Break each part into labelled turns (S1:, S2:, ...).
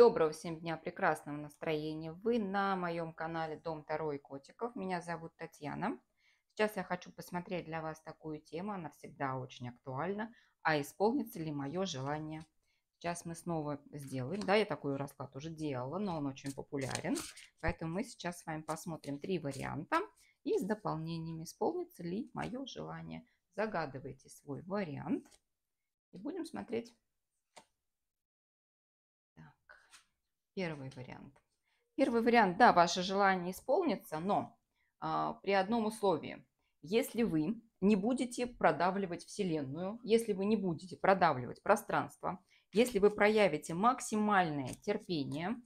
S1: доброго, всем дня прекрасного настроения. Вы на моем канале Дом второй Котиков. Меня зовут Татьяна. Сейчас я хочу посмотреть для вас такую тему. Она всегда очень актуальна. А исполнится ли мое желание? Сейчас мы снова сделаем. Да, я такой расклад уже делала, но он очень популярен. Поэтому мы сейчас с вами посмотрим три варианта. И с дополнениями исполнится ли мое желание. Загадывайте свой вариант. И будем смотреть. Первый вариант. Первый вариант, да, ваше желание исполнится, но а, при одном условии. Если вы не будете продавливать Вселенную, если вы не будете продавливать пространство, если вы проявите максимальное терпение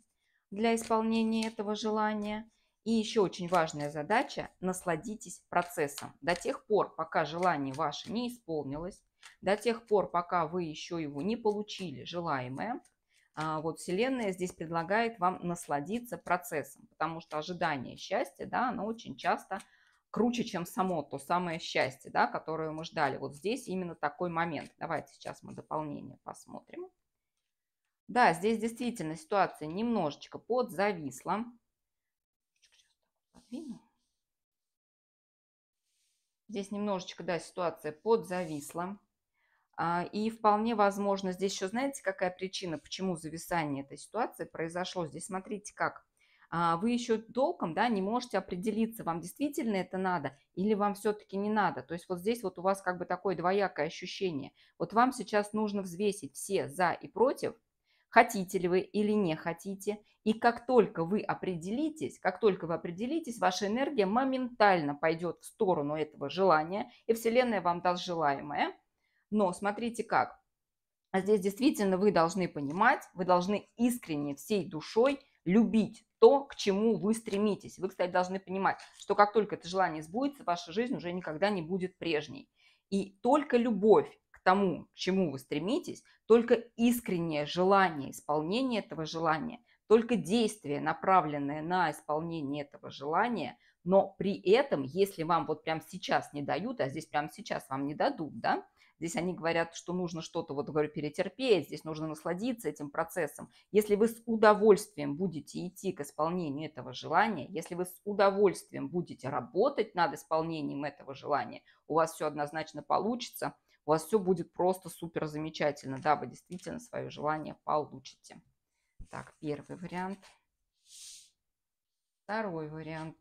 S1: для исполнения этого желания, и еще очень важная задача – насладитесь процессом. До тех пор, пока желание ваше не исполнилось, до тех пор, пока вы еще его не получили, желаемое – а, вот Вселенная здесь предлагает вам насладиться процессом, потому что ожидание счастья, да, оно очень часто круче, чем само то самое счастье, да, которое мы ждали. Вот здесь именно такой момент. Давайте сейчас мы дополнение посмотрим. Да, здесь действительно ситуация немножечко подзависла. Здесь немножечко, да, ситуация подзависла. А, и вполне возможно, здесь еще знаете, какая причина, почему зависание этой ситуации произошло. Здесь смотрите как. А, вы еще долгом, да, не можете определиться, вам действительно это надо или вам все-таки не надо. То есть вот здесь вот у вас как бы такое двоякое ощущение. Вот вам сейчас нужно взвесить все за и против, хотите ли вы или не хотите. И как только вы определитесь, как только вы определитесь, ваша энергия моментально пойдет в сторону этого желания, и Вселенная вам даст желаемое – но смотрите как. А здесь действительно вы должны понимать, вы должны искренне всей душой любить то, к чему вы стремитесь. Вы, кстати, должны понимать, что как только это желание сбудется, ваша жизнь уже никогда не будет прежней. И только любовь к тому, к чему вы стремитесь, только искреннее желание исполнения этого желания, только действие, направленное на исполнение этого желания, но при этом, если вам вот прямо сейчас не дают, а здесь прямо сейчас вам не дадут, да, Здесь они говорят, что нужно что-то, вот говорю, перетерпеть, здесь нужно насладиться этим процессом. Если вы с удовольствием будете идти к исполнению этого желания, если вы с удовольствием будете работать над исполнением этого желания, у вас все однозначно получится, у вас все будет просто супер замечательно, да, вы действительно свое желание получите. Так, первый вариант. Второй вариант.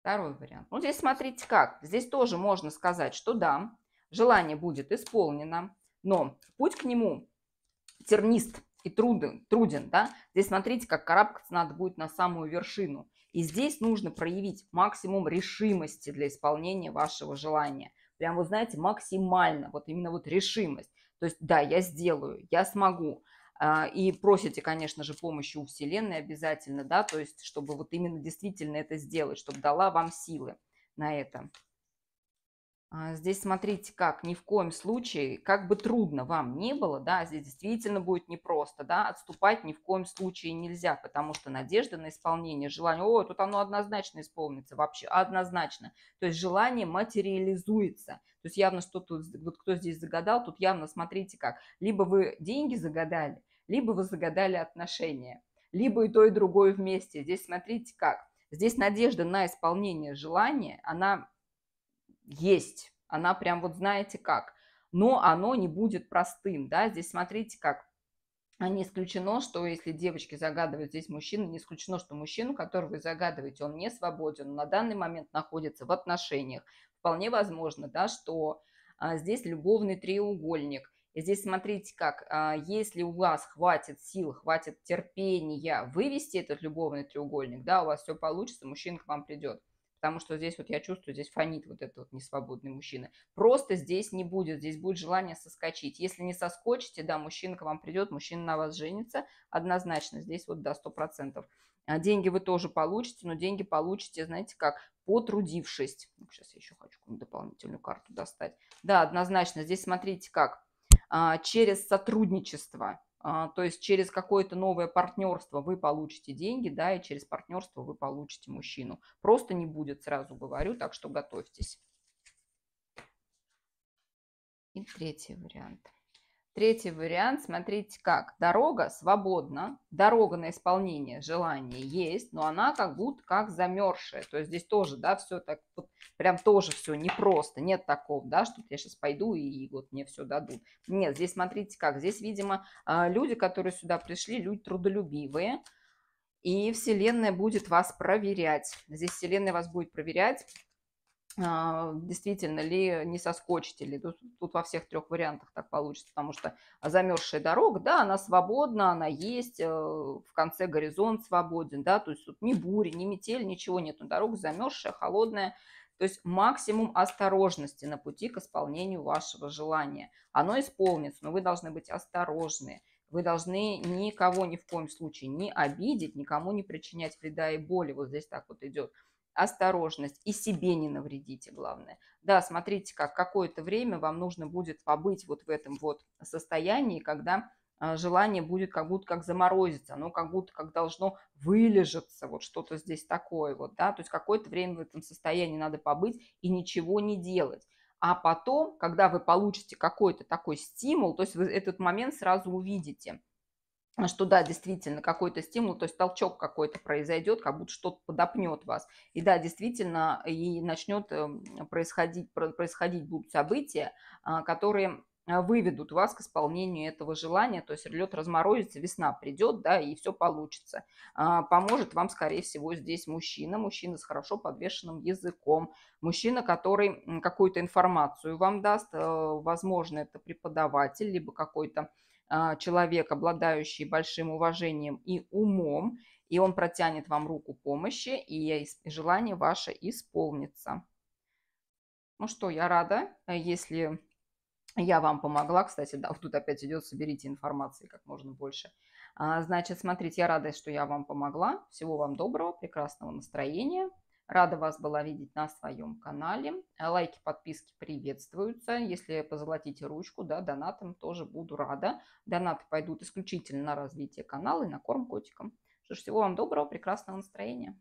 S1: Второй вариант. Ну, здесь смотрите как. Здесь тоже можно сказать, что да, желание будет исполнено, но путь к нему тернист и труден, труден да? Здесь смотрите, как карабкаться надо будет на самую вершину. И здесь нужно проявить максимум решимости для исполнения вашего желания. Прям, вы знаете, максимально, вот именно вот решимость. То есть, да, я сделаю, я смогу. А, и просите, конечно же, помощи у Вселенной обязательно, да, то есть, чтобы вот именно действительно это сделать, чтобы дала вам силы на это. А, здесь смотрите как, ни в коем случае, как бы трудно вам ни было, да, здесь действительно будет непросто, да, отступать ни в коем случае нельзя, потому что надежда на исполнение, желания, о, тут оно однозначно исполнится вообще, однозначно. То есть желание материализуется. То есть явно что тут, вот кто здесь загадал, тут явно смотрите как, либо вы деньги загадали, либо вы загадали отношения, либо и то, и другое вместе. Здесь смотрите как, здесь надежда на исполнение желания, она есть. Она прям вот знаете как. Но оно не будет простым, да, здесь смотрите как. А не исключено, что если девочки загадывают здесь мужчину, не исключено, что мужчину, которого вы загадываете, он не свободен, он на данный момент находится в отношениях. Вполне возможно, да, что а, здесь любовный треугольник – и здесь смотрите, как а, если у вас хватит сил, хватит терпения вывести этот любовный треугольник, да, у вас все получится, мужчина к вам придет потому что здесь вот я чувствую, здесь фонит вот этот вот несвободный мужчина. Просто здесь не будет, здесь будет желание соскочить. Если не соскочите, да, мужчина к вам придет, мужчина на вас женится, однозначно, здесь вот до да, 100%. Деньги вы тоже получите, но деньги получите, знаете как, потрудившись. Сейчас ну, я еще хочу дополнительную карту достать. Да, однозначно, здесь смотрите как, а, через сотрудничество а, то есть через какое-то новое партнерство вы получите деньги, да, и через партнерство вы получите мужчину. Просто не будет, сразу говорю, так что готовьтесь. И третий вариант – Третий вариант, смотрите как. Дорога свободна, дорога на исполнение желания есть, но она как будто как замерзшая. То есть здесь тоже, да, все так, вот, прям тоже все непросто. Нет такого, да, что я сейчас пойду и вот мне все дадут. Нет, здесь смотрите как. Здесь, видимо, а, люди, которые сюда пришли, люди трудолюбивые. И Вселенная будет вас проверять. Здесь Вселенная вас будет проверять а, действительно ли не соскочите ли. Тут, тут во всех трех вариантах так получится, потому что замерзшая дорога, да, она свободна, она есть, э, в конце горизонт свободен, да, то есть тут ни бури, ни метель, ничего нет, но дорога замерзшая, холодная, то есть максимум осторожности на пути к исполнению вашего желания. Оно исполнится, но вы должны быть осторожны. Вы должны никого ни в коем случае не обидеть, никому не причинять вреда и боли. Вот здесь так вот идет осторожность и себе не навредите, главное. Да, смотрите, как какое-то время вам нужно будет побыть вот в этом вот состоянии, когда а, желание будет как будто как заморозиться, оно как будто как должно вылежаться, вот что-то здесь такое вот, да, то есть какое-то время в этом состоянии надо побыть и ничего не делать. А потом, когда вы получите какой-то такой стимул, то есть вы этот момент сразу увидите – что да, действительно, какой-то стимул, то есть толчок какой-то произойдет, как будто что-то подопнет вас. И да, действительно, и начнет эм, происходить, происходить будут события, а, которые э, выведут вас к исполнению этого желания, то есть лед разморозится, весна придет, да, и все получится. А, поможет вам, скорее всего, здесь мужчина, мужчина с хорошо подвешенным языком, мужчина, который какую-то информацию вам даст, э, возможно, это преподаватель, либо какой-то а, человек, обладающий большим уважением и умом, и он протянет вам руку помощи, и желание ваше исполнится. Ну что, я рада, э, если я вам помогла. Кстати, да, тут опять идет «соберите информации как можно больше». А, значит, смотрите, я рада, что я вам помогла. Всего вам доброго, прекрасного настроения. Рада вас была видеть на своем канале. Лайки, подписки приветствуются. Если позолотите ручку, да, донатам тоже буду рада. Донаты пойдут исключительно на развитие канала и на корм котикам. Что ж, всего вам доброго, прекрасного настроения.